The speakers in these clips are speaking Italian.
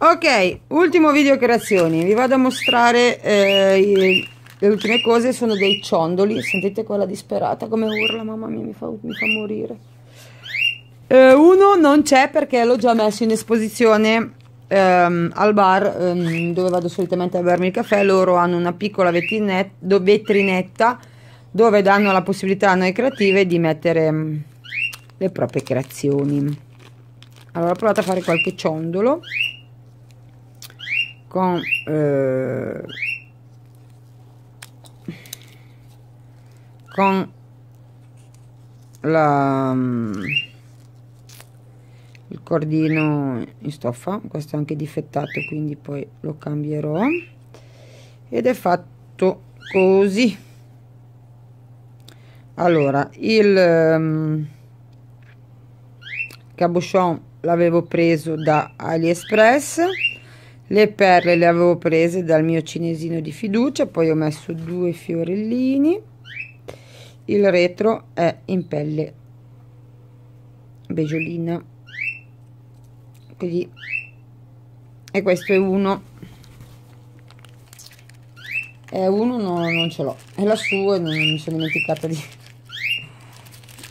ok ultimo video creazioni vi vado a mostrare eh, i, le ultime cose sono dei ciondoli sentite quella disperata come urla mamma mia mi fa, mi fa morire eh, uno non c'è perché l'ho già messo in esposizione ehm, al bar ehm, dove vado solitamente a bermi il caffè loro hanno una piccola vetrinetta dove danno la possibilità a noi creative di mettere mh, mm, le proprie creazioni allora provate a fare qualche ciondolo con eh, con la mm, il cordino in stoffa questo è anche difettato quindi poi lo cambierò ed è fatto così allora il um, cabochon l'avevo preso da aliexpress le perle le avevo prese dal mio cinesino di fiducia poi ho messo due fiorellini il retro è in pelle beggiolina così e questo è uno è uno no, non ce l'ho è lassù e non mi sono dimenticata di,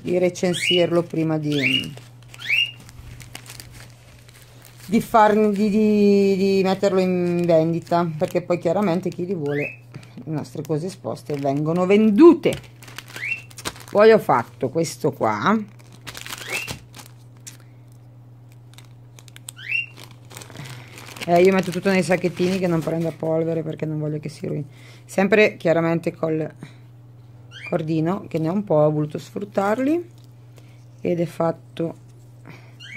di recensirlo prima di di, far, di, di, di metterlo in vendita perché poi chiaramente chi li vuole le nostre cose esposte vengono vendute poi ho fatto questo qua eh, io metto tutto nei sacchettini che non prendo a polvere perché non voglio che si rovini sempre chiaramente col cordino che ne ho un po' ho voluto sfruttarli ed è fatto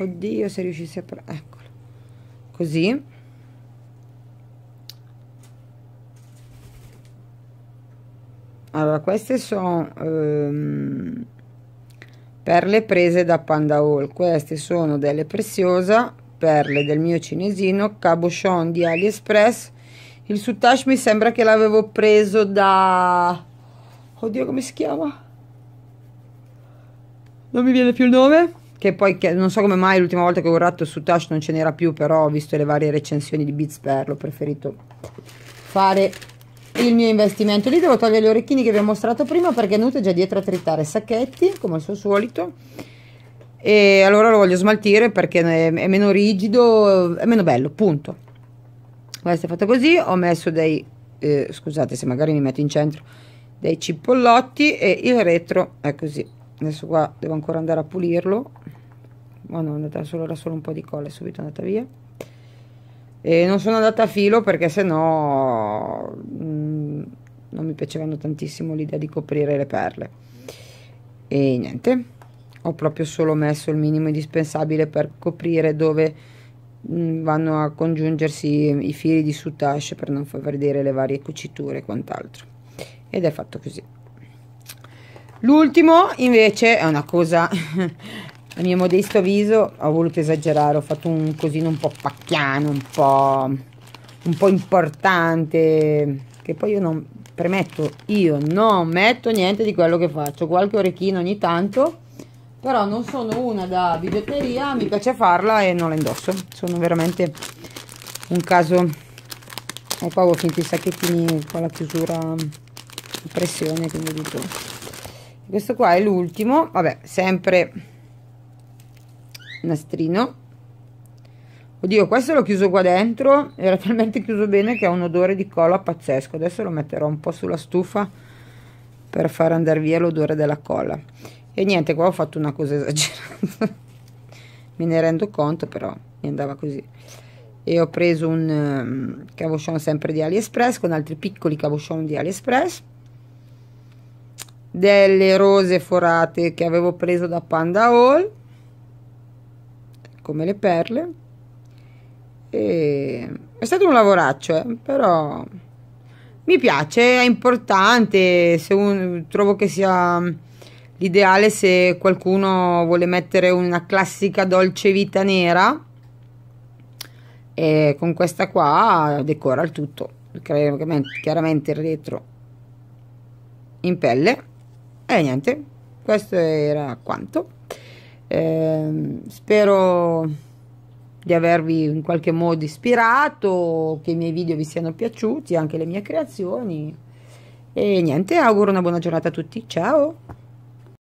oddio se riuscissi a ecco così allora queste sono ehm, perle prese da panda hall queste sono delle preziosa perle del mio cinesino cabochon di aliexpress il soutache mi sembra che l'avevo preso da oddio come si chiama non mi viene più il nome che poi che, non so come mai l'ultima volta che ho guardato su Touch non ce n'era più, però ho visto le varie recensioni di Beats per, ho preferito fare il mio investimento. Lì devo togliere gli orecchini che vi ho mostrato prima perché è venuto già dietro a tritare sacchetti, come al suo solito, e allora lo voglio smaltire perché è, è meno rigido, è meno bello, punto. Questo è fatto così, ho messo dei, eh, scusate se magari mi metto in centro, dei cipollotti e il retro è così. Adesso qua devo ancora andare a pulirlo, oh è andata solo, era solo un po' di colla, è subito andata via. E non sono andata a filo perché sennò mh, mm, non mi piacevano tantissimo l'idea di coprire le perle. E niente, ho proprio solo messo il minimo indispensabile per coprire dove mh, mm, vanno a congiungersi i fili di soutache per non far vedere le varie cuciture e quant'altro. Ed è fatto così. L'ultimo invece è una cosa a mio modesto viso ho voluto esagerare, ho fatto un cosino un po' pacchiano, un po', un po importante, che poi io non, premetto, io non metto niente di quello che faccio, qualche orecchino ogni tanto, però non sono una da bigiotteria, mi piace farla e non la indosso, sono veramente un caso... E qua ho finito i sacchettini con la chiusura a pressione, quindi dico... Questo qua è l'ultimo, vabbè, sempre nastrino oddio questo l'ho chiuso qua dentro era talmente chiuso bene che ha un odore di cola pazzesco adesso lo metterò un po' sulla stufa per far andare via l'odore della colla e niente qua ho fatto una cosa esagerata me ne rendo conto però mi andava così e ho preso un um, cabochon sempre di aliexpress con altri piccoli cabochon di aliexpress delle rose forate che avevo preso da panda hall come le perle e è stato un lavoraccio eh, però mi piace è importante se un, trovo che sia mm, l'ideale se qualcuno vuole mettere una classica dolce vita nera e con questa qua decora il tutto chiaramente il retro in pelle e niente questo era quanto eh, spero di avervi in qualche modo ispirato, che i miei video vi siano piaciuti, anche le mie creazioni. E niente, auguro una buona giornata a tutti. Ciao!